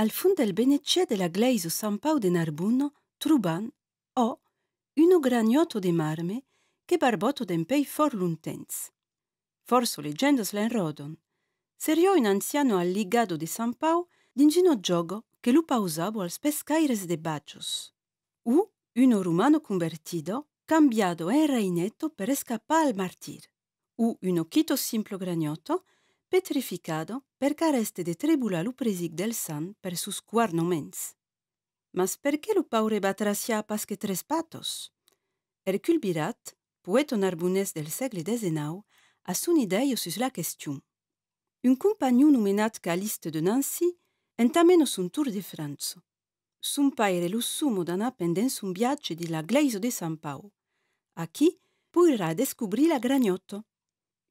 al fund del Benecce della Glaise San Pau de Narbuno, Truban, o uno gragnotto de marme che barbotto d'empei for luntens. Forso leggendosla in rodon, seriò un anziano alligado de San Pau d'ingino giogo che lupa pausavo al pescaires de Baccios. U uno rumano convertido cambiado en reinetto per escapar al martir. U uno quito simplo gragnotto petrificado Per care este de trebula lo preic del san per sus cuar nomens. Mas perquè lo paurebatra si pas que tres patos? Erculbirat, poèton arbonès del segle XInau, a son ideio sus la questiontion. Un compagnou numenaat’liste de Nancy, en taménnos un tour de Franzo. Son paire lo sumo dan a pendents un biace din la gleo de San Pau. A qui puira a descobrir la granto?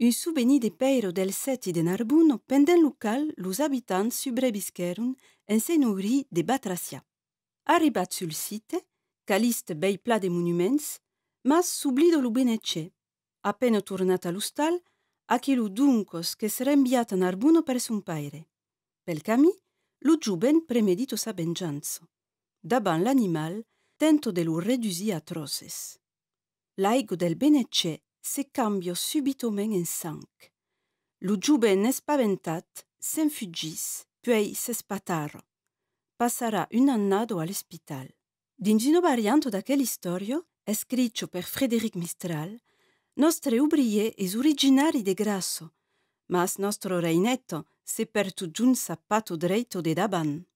Un souveni des peyres del seti de Narbonne pendant lequel los habitants subrebisquèrent en se nourrit de batracia. Arribat sul site, Caliste bei plat de monuments, mas sublido lo benecce. Appena tornata all'ustal, a chi lo duncos che sera inviata a Narbuno per son paere. Pel camì, lo giuben premedito sa vengianza. Daban l'animal, tento de lo reduzi atroces. L'aigo del benecce se cambiò subitament in sang. Lo ne spaventat sen s'infuggis, poi spataro. Passara un annato all'ospital. D'ingino varianto da quell'istorio è scritto per Frédéric Mistral, nostre ubrie es originari de grasso, mas nostro reinetto se per tu giun sappato dreito de daban.